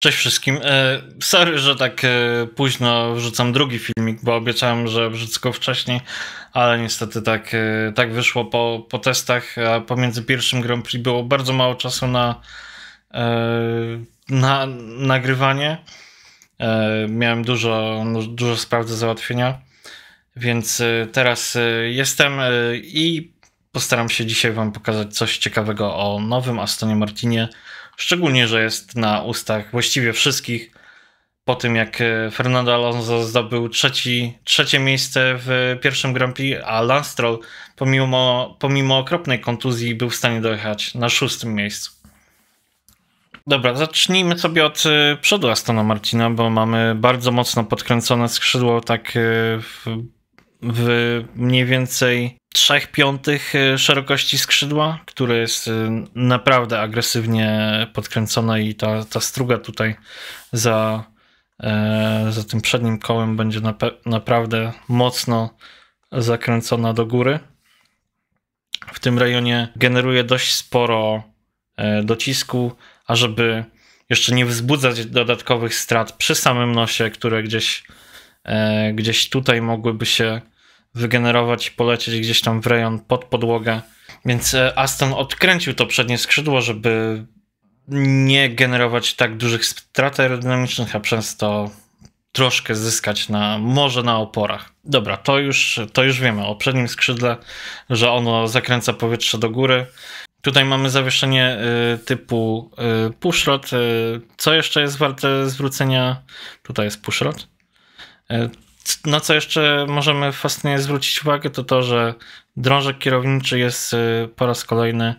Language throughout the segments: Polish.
Cześć wszystkim. E, sorry, że tak e, późno wrzucam drugi filmik, bo obiecałem, że wrzucę go wcześniej, ale niestety tak, e, tak wyszło po, po testach, a pomiędzy pierwszym Grand Prix było bardzo mało czasu na, na nagrywanie. Miałem dużo, no, dużo spraw do załatwienia, więc teraz jestem i postaram się dzisiaj Wam pokazać coś ciekawego o nowym Astonie Martinie Szczególnie, że jest na ustach właściwie wszystkich po tym, jak e, Fernando Alonso zdobył trzeci, trzecie miejsce w e, pierwszym Grand Prix, a Lance Stroll pomimo, pomimo okropnej kontuzji był w stanie dojechać na szóstym miejscu. Dobra, zacznijmy sobie od e, przodu Astona Martina, bo mamy bardzo mocno podkręcone skrzydło, tak w, w mniej więcej 3 piątych e, szerokości skrzydła, które jest e, naprawdę agresywnie podkręcone i ta, ta struga tutaj za, e, za tym przednim kołem będzie naprawdę mocno zakręcona do góry. W tym rejonie generuje dość sporo docisku, a żeby jeszcze nie wzbudzać dodatkowych strat przy samym nosie, które gdzieś, gdzieś tutaj mogłyby się wygenerować, polecieć gdzieś tam w rejon pod podłogę. Więc e, Aston odkręcił to przednie skrzydło, żeby nie generować tak dużych strat aerodynamicznych, a przez to troszkę zyskać na może na oporach. Dobra, to już, to już wiemy o przednim skrzydle, że ono zakręca powietrze do góry. Tutaj mamy zawieszenie y, typu y, e, pushrod. Y, co jeszcze jest warte zwrócenia? Tutaj jest pushrod na no, co jeszcze możemy fascynująco zwrócić uwagę, to to, że drążek kierowniczy jest y, po raz kolejny,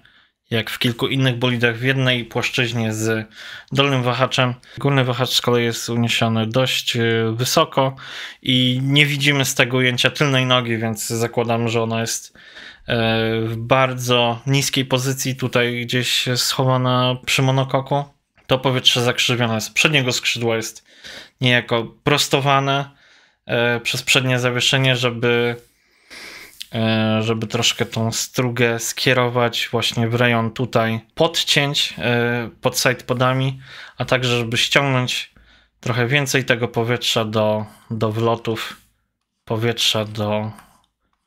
jak w kilku innych bolidach, w jednej płaszczyźnie z dolnym wahaczem. Górny wahacz z kolei jest uniesiony dość y, wysoko i nie widzimy z tego ujęcia tylnej nogi, więc zakładam, że ona jest y, w bardzo niskiej pozycji, tutaj gdzieś schowana przy monokoku. To powietrze zakrzywione z przedniego skrzydła jest niejako prostowane E, przez przednie zawieszenie, żeby e, żeby troszkę tą strugę skierować właśnie w rejon tutaj podcięć pod e, sidepodami, a także żeby ściągnąć trochę więcej tego powietrza do, do wlotów powietrza do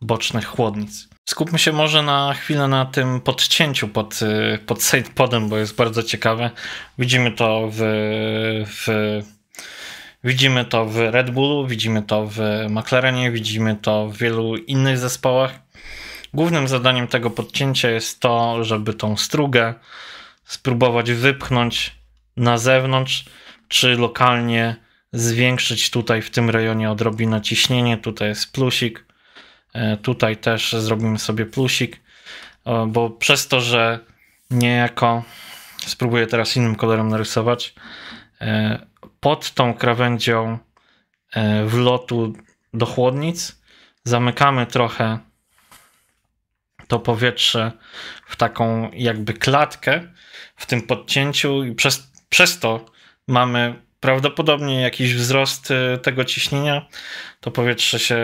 bocznych chłodnic. Skupmy się może na chwilę na tym podcięciu pod, pod sidepodem, bo jest bardzo ciekawe. Widzimy to w, w Widzimy to w Red Bullu, widzimy to w McLarenie, widzimy to w wielu innych zespołach. Głównym zadaniem tego podcięcia jest to, żeby tą strugę spróbować wypchnąć na zewnątrz, czy lokalnie zwiększyć tutaj w tym rejonie odrobinę ciśnienie. Tutaj jest plusik, e, tutaj też zrobimy sobie plusik, e, bo przez to, że niejako spróbuję teraz innym kolorem narysować e, pod tą krawędzią e, wlotu do chłodnic. Zamykamy trochę to powietrze w taką jakby klatkę w tym podcięciu i przez, przez to mamy prawdopodobnie jakiś wzrost e, tego ciśnienia. To powietrze się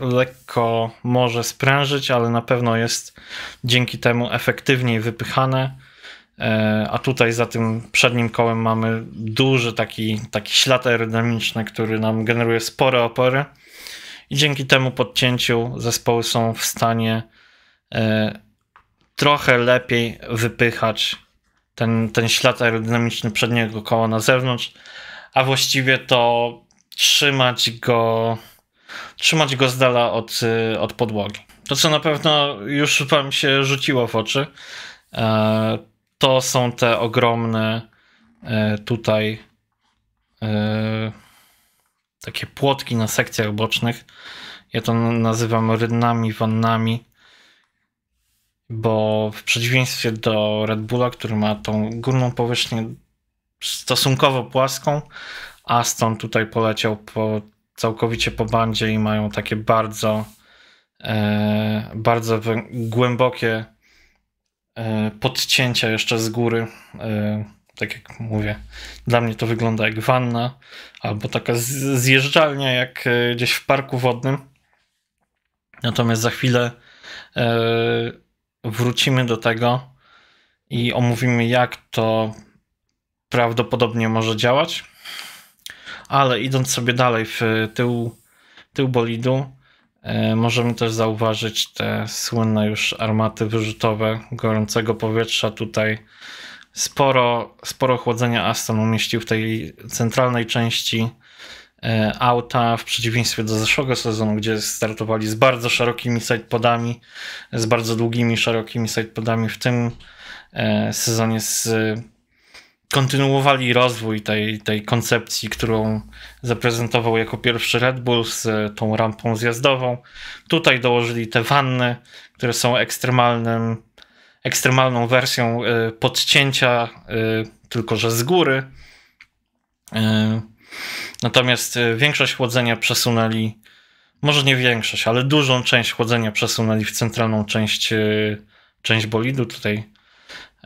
lekko może sprężyć, ale na pewno jest dzięki temu efektywniej wypychane E, a tutaj za tym przednim kołem mamy duży taki, taki ślad aerodynamiczny, który nam generuje spore opory. I dzięki temu podcięciu zespoły są w stanie e, trochę lepiej wypychać ten, ten ślad aerodynamiczny przedniego koła na zewnątrz, a właściwie to trzymać go, trzymać go z dala od, e, od podłogi. To, co na pewno już Wam się rzuciło w oczy, to są te ogromne e, tutaj e, takie płotki na sekcjach bocznych. Ja to nazywam rynnami, wannami, bo w przeciwieństwie do Red Bulla, który ma tą górną powierzchnię stosunkowo płaską, Aston tutaj poleciał po, całkowicie po bandzie i mają takie bardzo, e, bardzo głębokie E, podcięcia jeszcze z góry. E, tak jak mówię, dla mnie to wygląda jak wanna albo taka zjeżdżalnia, jak e, gdzieś w parku wodnym. Natomiast za chwilę wrócimy do tego i omówimy, jak to prawdopodobnie może działać. Ale idąc sobie dalej w tył, tył bolidu, E, możemy też zauważyć te słynne już armaty wyrzutowe gorącego powietrza. Tutaj sporo, sporo chłodzenia Aston umieścił w tej centralnej części e, auta, w przeciwieństwie do zeszłego sezonu, gdzie startowali z bardzo szerokimi sidepodami, z bardzo długimi, szerokimi sidepodami. W tym e, sezonie z kontynuowali rozwój tej, tej koncepcji, którą zaprezentował jako pierwszy Red Bull z e, tą rampą zjazdową. Tutaj dołożyli te wanny, które są ekstremalnym, ekstremalną wersją e, podcięcia, e, tylko że z góry. Natomiast większość chłodzenia przesunęli, może nie większość, ale dużą część chłodzenia przesunęli w centralną część, część bolidu. Tutaj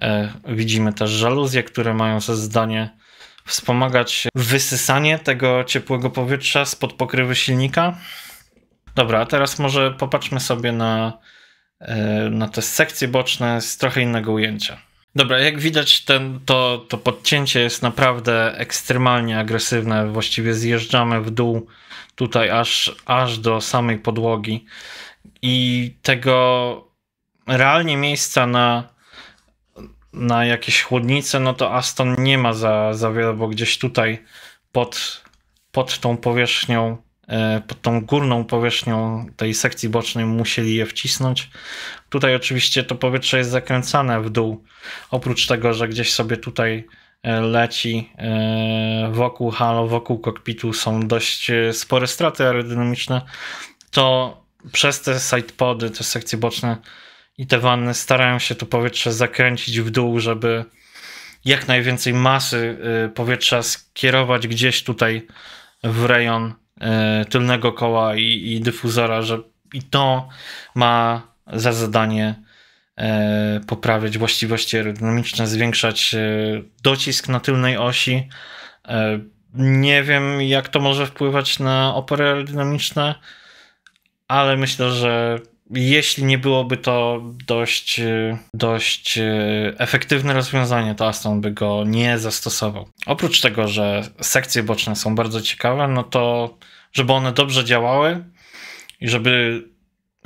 E, widzimy też żaluzje, które mają ze zdanie wspomagać wysysanie tego ciepłego powietrza spod pokrywy silnika. Dobra, a teraz może popatrzmy sobie na, e, na te sekcje boczne z trochę innego ujęcia. Dobra, jak widać, ten, to, to podcięcie jest naprawdę ekstremalnie agresywne. Właściwie zjeżdżamy w dół tutaj aż, aż do samej podłogi. I tego realnie miejsca na na jakieś chłodnice, no to Aston nie ma za, za wiele, bo gdzieś tutaj pod, pod tą powierzchnią, e, pod tą górną powierzchnią tej sekcji bocznej musieli je wcisnąć. Tutaj oczywiście to powietrze jest zakręcane w dół, oprócz tego, że gdzieś sobie tutaj e, leci e, wokół halo, wokół kokpitu są dość spore straty aerodynamiczne, to przez te sidepody, te sekcje boczne i te wanny starają się to powietrze zakręcić w dół, żeby jak najwięcej masy y, powietrza skierować gdzieś tutaj w rejon y, tylnego koła i, i dyfuzora, że i to ma za zadanie y, poprawiać właściwości aerodynamiczne, zwiększać docisk na tylnej osi. Nie wiem, jak to może wpływać na opory aerodynamiczne, ale myślę, że jeśli nie byłoby to dość, y, dość y, efektywne rozwiązanie, to Aston by go nie zastosował. Oprócz tego, że sekcje boczne są bardzo ciekawe, no to żeby one dobrze działały i żeby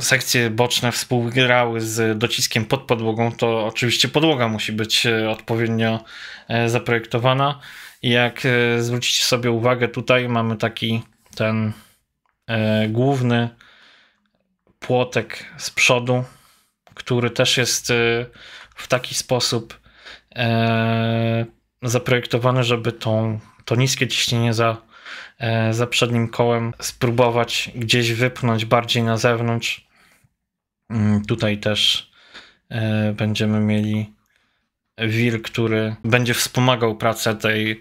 sekcje boczne współgrały z dociskiem pod podłogą, to oczywiście podłoga musi być y, odpowiednio e, zaprojektowana. I jak e, zwrócicie sobie uwagę, tutaj mamy taki ten e, główny płotek z przodu, który też jest y, w taki sposób e, zaprojektowany, żeby tą, to niskie ciśnienie za, e, za przednim kołem spróbować gdzieś wypchnąć bardziej na zewnątrz. Mm, tutaj też e, będziemy mieli wir, który będzie wspomagał pracę tej,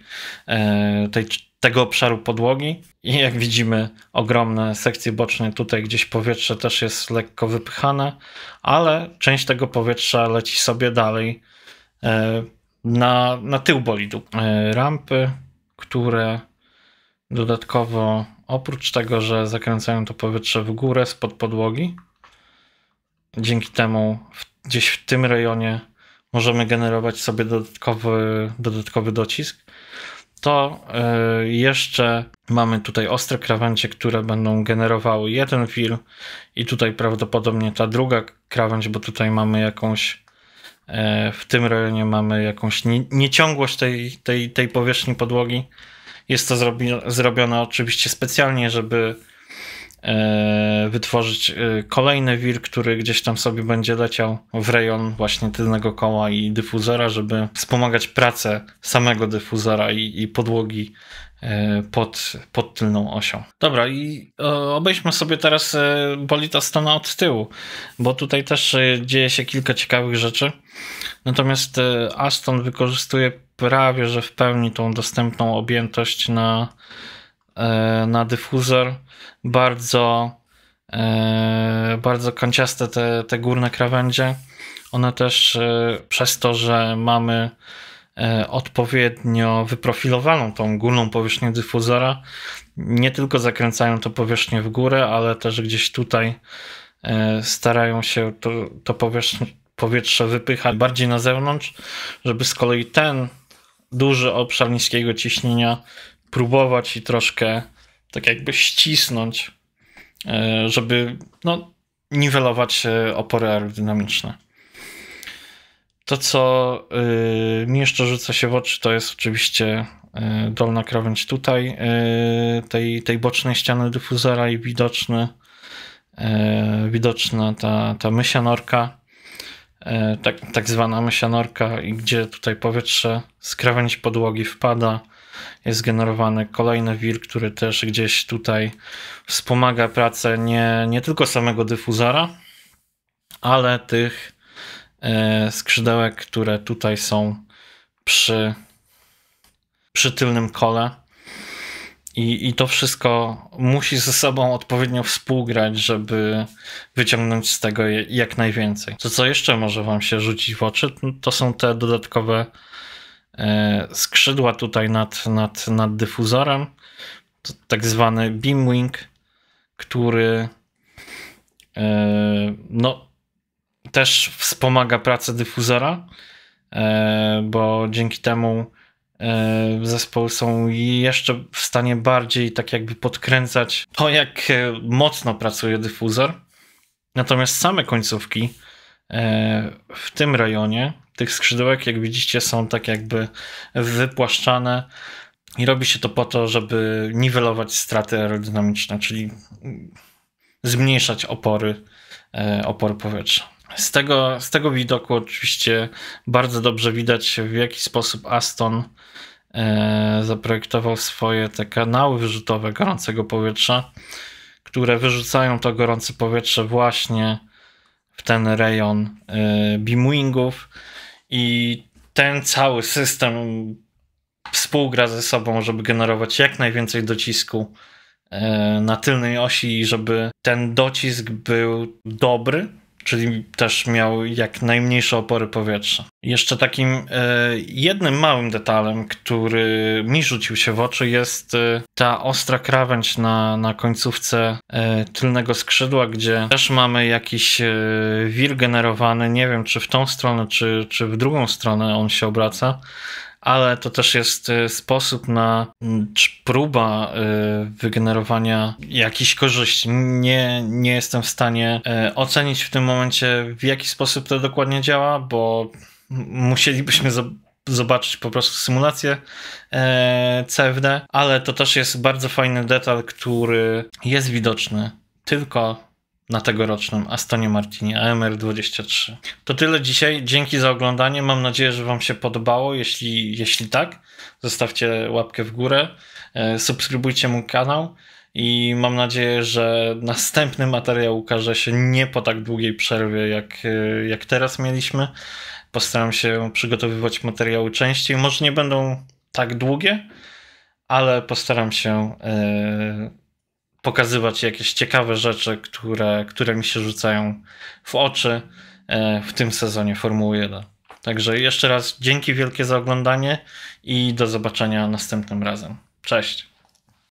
tej tego obszaru podłogi i jak widzimy ogromne sekcje boczne, tutaj gdzieś powietrze też jest lekko wypychane, ale część tego powietrza leci sobie dalej e, na, na tył bolidu. E, rampy, które dodatkowo oprócz tego, że zakręcają to powietrze w górę spod podłogi, dzięki temu gdzieś w tym rejonie możemy generować sobie dodatkowy, dodatkowy docisk to y, jeszcze mamy tutaj ostre krawędzie, które będą generowały jeden fil i tutaj prawdopodobnie ta druga krawędź, bo tutaj mamy jakąś y, w tym rejonie mamy jakąś nieciągłość tej, tej, tej powierzchni podłogi. Jest to zrobione oczywiście specjalnie, żeby E, wytworzyć e, kolejny wir, który gdzieś tam sobie będzie leciał w rejon właśnie tylnego koła i dyfuzora, żeby wspomagać pracę samego dyfuzora i, i podłogi e, pod, pod tylną osią. Dobra, i obejdźmy sobie teraz bolita stona od tyłu, bo tutaj też dzieje się kilka ciekawych rzeczy. Natomiast Aston wykorzystuje prawie że w pełni tą dostępną objętość na E, na dyfuzor. Bardzo, e, bardzo kanciaste te, te górne krawędzie. One też e, przez to, że mamy odpowiednio wyprofilowaną tą górną powierzchnię dyfuzora, nie tylko zakręcają to powierzchnię w górę, ale też gdzieś tutaj starają się to, to powietrze wypychać bardziej na zewnątrz, żeby z kolei ten duży obszar niskiego ciśnienia próbować i troszkę tak jakby ścisnąć, e, żeby no, niwelować e, opory aerodynamiczne. To, co e, mi jeszcze rzuca się w oczy, to jest oczywiście dolna krawędź tutaj, tej, tej bocznej ściany dyfuzora i widoczny, widoczna ta, ta mysia norka, tak, tak zwana mysia norka, i gdzie tutaj powietrze z krawędzi podłogi wpada jest generowany kolejny wir, który też gdzieś tutaj wspomaga pracę nie, nie tylko samego dyfuzora, ale tych e, skrzydełek, które tutaj są przy, przy tylnym kole. I, I to wszystko musi ze sobą odpowiednio współgrać, żeby wyciągnąć z tego jak najwięcej. To, co jeszcze może Wam się rzucić w oczy, to są te dodatkowe E, skrzydła tutaj nad, nad, nad dyfuzorem, tak zwany beamwing, który e, no, też wspomaga pracę dyfuzora, e, bo dzięki temu zespoły są jeszcze w stanie bardziej tak jakby podkręcać to, jak mocno pracuje dyfuzor. Natomiast same końcówki w tym rejonie tych skrzydełek, jak widzicie, są tak jakby wypłaszczane. I robi się to po to, żeby niwelować straty aerodynamiczne, czyli zmniejszać opory, e, opory powietrza. Z tego, z tego widoku oczywiście bardzo dobrze widać, w jaki sposób Aston e, zaprojektował swoje te kanały wyrzutowe gorącego powietrza, które wyrzucają to gorące powietrze właśnie w ten rejon e, bimwingów. I ten cały system współgra ze sobą, żeby generować jak najwięcej docisku e, na tylnej osi, żeby ten docisk był dobry, czyli też miał jak najmniejsze opory powietrza. Jeszcze takim e, jednym małym detalem, który mi rzucił się w oczy, jest e, ta ostra krawędź na, na końcówce e, tylnego skrzydła, gdzie też mamy jakiś e, wir generowany. Nie wiem, czy w tą stronę, czy, czy w drugą stronę on się obraca ale to też jest y, sposób na mm, próba y, wygenerowania jakichś korzyści. Nie, nie jestem w stanie y, ocenić w tym momencie, w jaki sposób to dokładnie działa, bo musielibyśmy zobaczyć po prostu symulację CFD, ale to też jest bardzo fajny detal, który jest widoczny tylko na tegorocznym Astonie Martini AMR23. To tyle dzisiaj. Dzięki za oglądanie. Mam nadzieję, że Wam się podobało. Jeśli, jeśli tak, zostawcie łapkę w górę, e, subskrybujcie mój kanał i mam nadzieję, że następny materiał ukaże się nie po tak długiej przerwie, jak, e, jak teraz mieliśmy. Postaram się przygotowywać materiały częściej. Może nie będą tak długie, ale postaram się. Yy pokazywać jakieś ciekawe rzeczy, które, które mi się rzucają w oczy e, w tym sezonie Formuły 1. Także jeszcze raz dzięki wielkie za oglądanie i do zobaczenia następnym razem. Cześć!